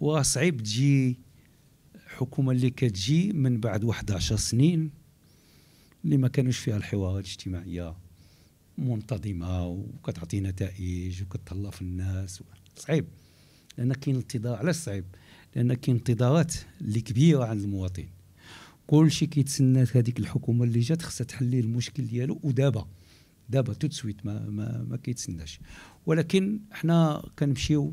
وصعيب تجي حكومه اللي كتجي من بعد 11 سنين اللي ما كانوش فيها الحوارات الاجتماعيه منتظمه وكتعطي نتائج وكتهلا في الناس صعيب لان كاين انتظار علاش صعيب لان كاين انتظارات اللي كبيره عند المواطن كل شيء كيتسنى هذيك الحكومه اللي جات خصها تحل المشكل ديالو ودابا دابا تو سويت ما ما, ما كيتسناش ولكن حنا كنمشيو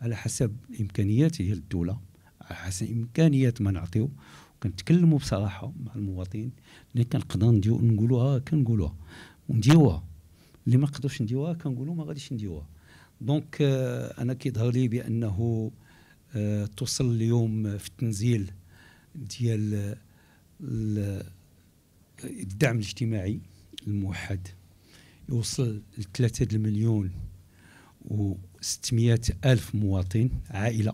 على حسب الامكانيات هي الدوله على حسب امكانيات ما نعطيو كنتكلموا بصراحه مع المواطنين اللي كنقدر نديو نقولوها كنقولوها ونديوها اللي ما نقدروش نديوها كنقولوا ما غاديش نديوها دونك آه، انا كيظهر لي بانه آه، توصل اليوم في التنزيل ديال الدعم الاجتماعي الموحد يوصل ل 3 المليون و600 الف مواطن عائله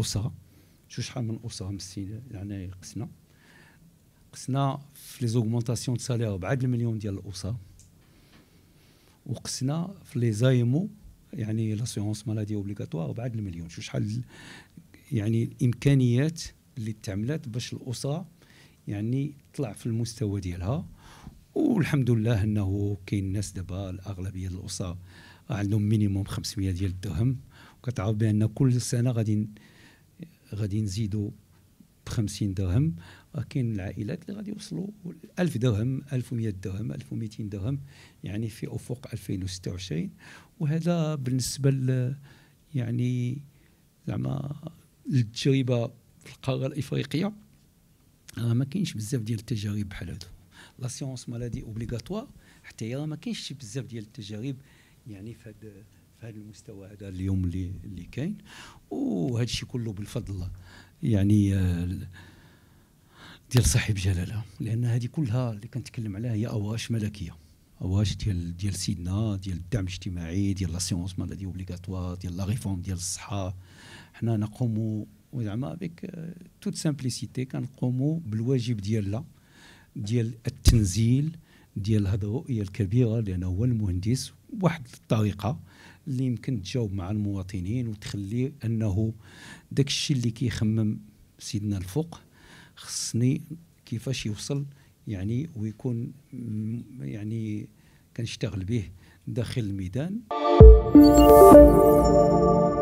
اسره شو شحال من اسره مسينا يعني قسنا قسنا في لي زوغمونطاسيون سالير 4 المليون ديال الاسره وقسنا في لي زايمو يعني لاسيونس مالادي اوبليغاتوار بعد 4 المليون شو شحال يعني الامكانيات اللي تعملات باش الاسره يعني تطلع في المستوى ديالها والحمد لله انه كاين الناس دابا الاغلبيه الاسر عندهم مينيموم 500 ديال الدرهم وكتعرف بان كل سنه غادي غادي نزيدوا ب 50 درهم كاين العائلات اللي غادي يوصلوا 1000 درهم 1100 درهم 1200 درهم يعني في افق 2026 وهذا بالنسبه ل يعني زعما التجربه في القاره الافريقيه راه ما كاينش بزاف ديال التجارب بحال هادو لاسيونس مالادي اوبليغاتوار حتى هي ما كاينش بزاف ديال التجارب يعني في هذا في هذا المستوى هذا اليوم اللي اللي كاين وهذا الشيء كله بالفضل يعني آه، ديال صاحب جلاله لان هذه كلها اللي كنتكلم عليها هي اواش ملكيه اواش ديال ديال سيدنا ديال الدعم الاجتماعي ديال لاسيونس مالادي اوبليغاتوار ديال لا ريفورم ديال الصحه حنا نقوموا وزعما بك توت سامبليسيتي كنقوموا بالواجب ديالنا ديال التنزيل ديال هذه الرؤيه الكبيره لانه هو المهندس واحد الطريقه اللي يمكن تجاوب مع المواطنين وتخلي انه داك الشيء اللي كيخمم سيدنا الفوق خصني كيفاش يوصل يعني ويكون يعني كنشتغل به داخل الميدان